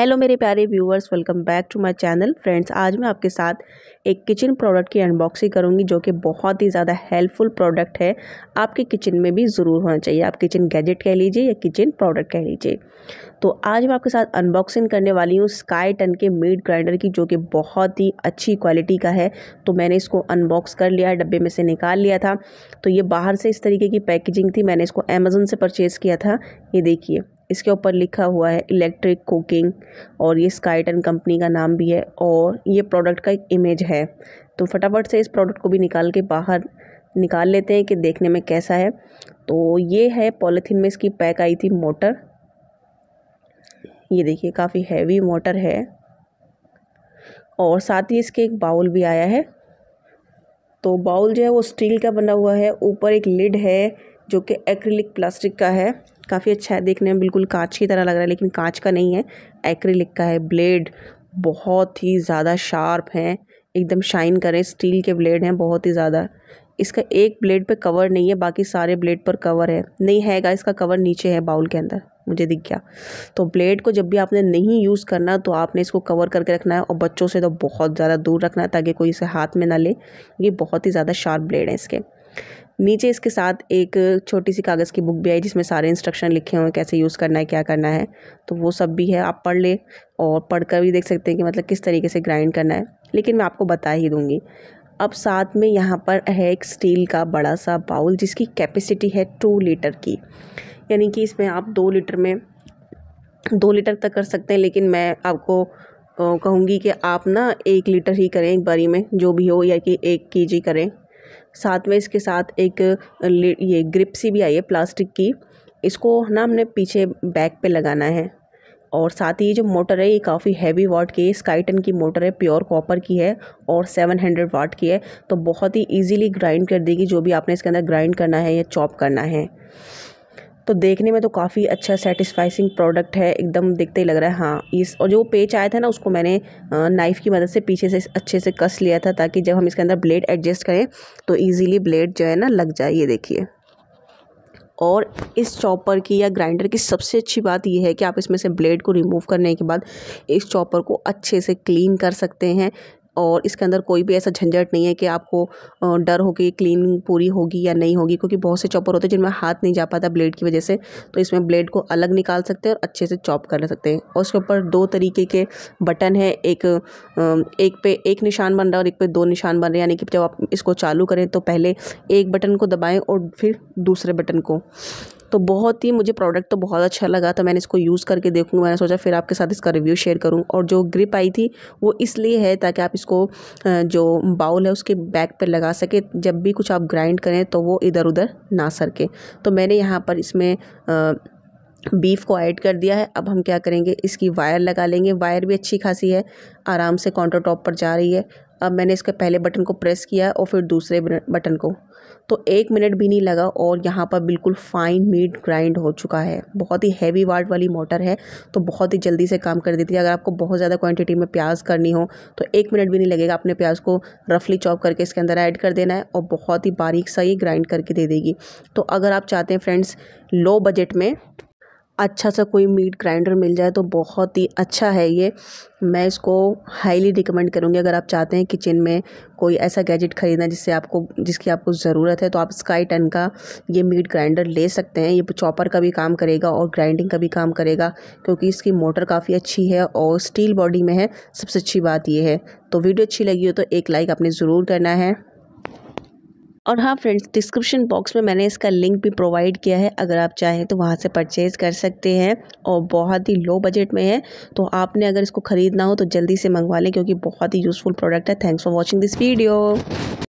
hello मेरे प्यारे viewers welcome back to my channel friends आज मैं आपके साथ एक किचन प्रोडक्ट की अनबॉक्सिंग करूंगी जो कि बहुत ही ज़्यादा हेल्पफुल प्रोडक्ट है आपके किचन में भी ज़रूर होना चाहिए आप किचन गैजेट कह लीजिए या किचन प्रोडक्ट कह लीजिए तो आज मैं आपके साथ अनबॉक्सिंग करने वाली हूँ स्काई टन के मीट ग्राइंडर की जो कि बहुत ही अच्छी क्वालिटी का है तो मैंने इसको अनबॉक्स कर लिया डब्बे में से निकाल लिया था तो ये बाहर से इस तरीके की पैकेजिंग थी मैंने इसको अमेज़ोन से परचेज़ किया था ये देखिए इसके ऊपर लिखा हुआ है इलेक्ट्रिक कुकिंग और ये स्काईटन कंपनी का नाम भी है और ये प्रोडक्ट का एक इमेज है तो फटाफट से इस प्रोडक्ट को भी निकाल के बाहर निकाल लेते हैं कि देखने में कैसा है तो ये है पॉलीथीन में इसकी पैक आई थी मोटर ये देखिए काफ़ी हैवी मोटर है और साथ ही इसके एक बाउल भी आया है तो बाउल जो है वो स्टील का बना हुआ है ऊपर एक लिड है जो कि एक्रिलिक प्लास्टिक का है काफ़ी अच्छा है देखने में बिल्कुल कांच की तरह लग रहा है लेकिन कांच का नहीं है एक्रिलिक का है ब्लेड बहुत ही ज़्यादा शार्प है एकदम शाइन करें स्टील के ब्लेड हैं बहुत ही ज़्यादा इसका एक ब्लेड पर कवर नहीं है बाकी सारे ब्लेड पर कवर है नहीं हैगा इसका कवर नीचे है बाउल के अंदर मुझे दिख गया तो ब्लेड को जब भी आपने नहीं यूज़ करना तो आपने इसको कवर करके रखना है और बच्चों से तो बहुत ज़्यादा दूर रखना है ताकि कोई इसे हाथ में ना ले ये बहुत ही ज़्यादा शार्प ब्लेड है इसके नीचे इसके साथ एक छोटी सी कागज़ की बुक भी आई जिसमें सारे इंस्ट्रक्शन लिखे हुए हैं कैसे यूज़ करना है क्या करना है तो वो सब भी है आप पढ़ लें और पढ़ कर भी देख सकते हैं कि मतलब किस तरीके से ग्राइंड करना है लेकिन मैं आपको बता ही दूँगी अब साथ में यहाँ पर है एक स्टील का बड़ा सा बाउल जिसकी कैपेसिटी है टू लीटर की यानी कि इसमें आप दो लीटर में दो लीटर तक कर सकते हैं लेकिन मैं आपको कहूँगी कि आप ना एक लीटर ही करें एक बारी में जो भी हो या कि एक के जी करें साथ में इसके साथ एक ये ग्रिप सी भी आई है प्लास्टिक की इसको ना हमने पीछे बैक पे लगाना है और साथ ही जो मोटर है ये काफ़ी हैवी वाट की है स्काईटन की मोटर है प्योर कॉपर की है और 700 वाट की है तो बहुत ही इजीली ग्राइंड कर देगी जो भी आपने इसके अंदर ग्राइंड करना है या चॉप करना है तो देखने में तो काफ़ी अच्छा सेटिस्फाइसिंग प्रोडक्ट है एकदम देखते ही लग रहा है हाँ इस और जो पेच आया था ना उसको मैंने नाइफ़ की मदद से पीछे से अच्छे से कस लिया था ताकि जब हम इसके अंदर ब्लेड एडजस्ट करें तो ईज़िली ब्लेड जो है ना लग जाए ये देखिए और इस चॉपर की या ग्राइंडर की सबसे अच्छी बात यह है कि आप इसमें से ब्लेड को रिमूव करने के बाद इस चॉपर को अच्छे से क्लीन कर सकते हैं और इसके अंदर कोई भी ऐसा झंझट नहीं है कि आपको डर हो कि क्लीनिंग पूरी होगी या नहीं होगी क्योंकि बहुत से चॉपर होते हैं जिनमें हाथ नहीं जा पाता ब्लेड की वजह से तो इसमें ब्लेड को अलग निकाल सकते हैं और अच्छे से चॉप कर सकते हैं और उसके ऊपर दो तरीके के बटन है एक एक पे एक निशान बन रहा है और एक पे दो निशान बन रहे हैं यानी कि जब आप इसको चालू करें तो पहले एक बटन को दबाएँ और फिर दूसरे बटन को तो बहुत ही मुझे प्रोडक्ट तो बहुत अच्छा लगा तो मैंने इसको यूज़ करके देखूँ मैंने सोचा फिर आपके साथ इसका रिव्यू शेयर करूँ और जो ग्रिप आई थी वो इसलिए है ताकि आप इसको जो बाउल है उसके बैक पर लगा सके जब भी कुछ आप ग्राइंड करें तो वो इधर उधर ना सरके तो मैंने यहाँ पर इसमें बीफ को ऐड कर दिया है अब हम क्या करेंगे इसकी वायर लगा लेंगे वायर भी अच्छी खासी है आराम से काउंटर टॉप पर जा रही है अब मैंने इसके पहले बटन को प्रेस किया और फिर दूसरे बटन को तो एक मिनट भी नहीं लगा और यहाँ पर बिल्कुल फाइन मीट ग्राइंड हो चुका है बहुत ही हैवी वाट वाली मोटर है तो बहुत ही जल्दी से काम कर देती है अगर आपको बहुत ज़्यादा क्वांटिटी में प्याज करनी हो तो एक मिनट भी नहीं लगेगा अपने प्याज को रफली चॉप करके इसके अंदर ऐड कर देना है और बहुत ही बारीक सा ये ग्राइंड करके दे देगी तो अगर आप चाहते हैं फ्रेंड्स लो बजट में अच्छा सा कोई मीट ग्राइंडर मिल जाए तो बहुत ही अच्छा है ये मैं इसको हाईली रिकमेंड करूँगी अगर आप चाहते हैं किचन में कोई ऐसा गैजेट ख़रीदना जिससे आपको जिसकी आपको ज़रूरत है तो आप स्काई टन का ये मीट ग्राइंडर ले सकते हैं ये चॉपर का भी काम करेगा और ग्राइंडिंग का भी काम करेगा क्योंकि इसकी मोटर काफ़ी अच्छी है और स्टील बॉडी में है सबसे अच्छी बात ये है तो वीडियो अच्छी लगी हो तो एक लाइक आपने ज़रूर करना है और हाँ फ्रेंड्स डिस्क्रिप्शन बॉक्स में मैंने इसका लिंक भी प्रोवाइड किया है अगर आप चाहें तो वहाँ से परचेज़ कर सकते हैं और बहुत ही लो बजट में है तो आपने अगर इसको ख़रीदना हो तो जल्दी से मंगवा लें क्योंकि बहुत ही यूज़फुल प्रोडक्ट है thanks for watching this video